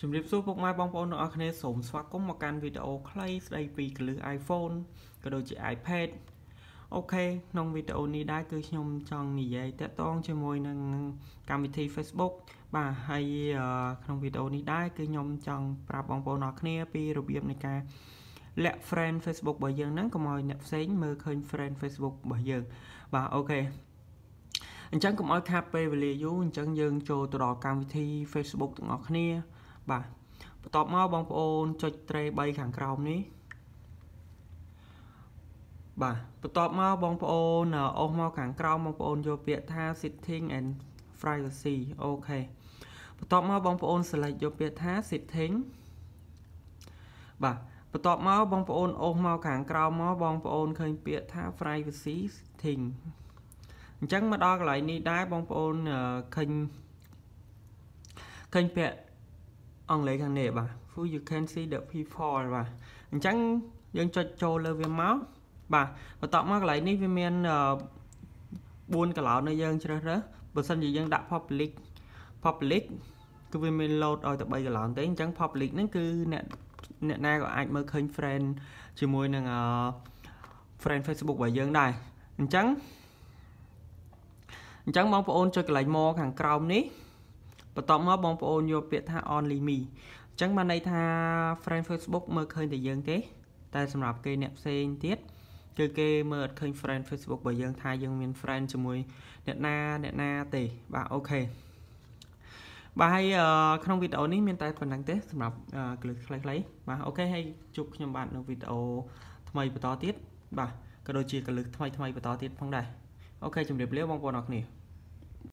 ជំរាបសួរពុកម៉ែបងប្អូនទាំងអស់គ្នាសូមស្វាគមន៍មកកាន់វីដេអូខ្លីស្ដីពីកលឹះ iPhone ក៏ដូចជា iPad អូខេក្នុងវីដេអូនេះដែរគឺខ្ញុំចង់និយាយតាក់ទងជាមួយនឹងកម្មវិធី Facebook បាទហើយក្នុងវីដេអូនេះដែរគឺខ្ញុំចង់ប្រាប់បងប្អូនទាំងអស់គ្នាពីរបៀបនៃការលាក់ friend Facebook របស់យើងហ្នឹងកុំឲ្យអ្នកផ្សេងមើលឃើញ friend Facebook របស់យើងបាទអូខេអញ្ចឹងកុំឲ្យខាតពេលវេលាយូរអញ្ចឹងយើងចូលទៅដល់កម្មវិធី Facebook ទាំងអស់គ្នាបាទបន្ទាប់មកបងប្អូនចុច tray 3ខាងក្រោមនេះបាទបន្ទាប់មកបងប្អូនអស់មកខាងក្រោមបងប្អូនយកពាក្យថា sitting and privacy អូខេបន្ទាប់មកបងប្អូន select យកពាក្យថា sitting បាទបន្ទាប់មកបងប្អូនអស់មកខាងក្រោមមកបងប្អូនឃើញពាក្យថា privacy sitting អញ្ចឹងមកដល់កន្លែងនេះដែរបងប្អូនឃើញឃើញពាក្យអង់គ្លេសខាងនេះបាទ who you can see the people បាទអញ្ចឹងយើងចុចចូលលើវាមកបាទបន្ទាប់មកកន្លែងនេះវាមាន4កន្លោននៅយើងជ្រើសរើសបើសិនជាយើងដាក់ public public គឺវាមាន load ឲ្យតែ3កន្លោនទេអញ្ចឹង public ហ្នឹងគឺអ្នកអ្នកណាក៏អាចមើលឃើញ friend ជាមួយនឹង friend Facebook របស់យើងដែរអញ្ចឹងអញ្ចឹងបងប្អូនចុចកន្លែងមកខាងក្រោមនេះបន្ទាប់មកបងប្អូនយកពាក្យថា only me អញ្ចឹងបានន័យថា friend Facebook មើលឃើញតែយើងទេតែសម្រាប់គេអ្នកផ្សេងទៀតគឺគេមើលអត់ឃើញ friend Facebook របស់យើងថាយើងមាន friend ជាមួយអ្នកណាអ្នកណាទេបាទអូខេបាទហើយក្នុងវីដេអូនេះមាន តែប៉ុណ្្នឹងទេសម្រាប់គលឹះខ្លីៗបាទអូខេហើយជួបខ្ញុំបាទនៅវីដេអូថ្មីបន្តទៀតបាទក៏ដូចជាកលឹះថ្មីថ្មីបន្តទៀតផងដែរអូខេជម្រាបលាបងប្អូនអរគ្នា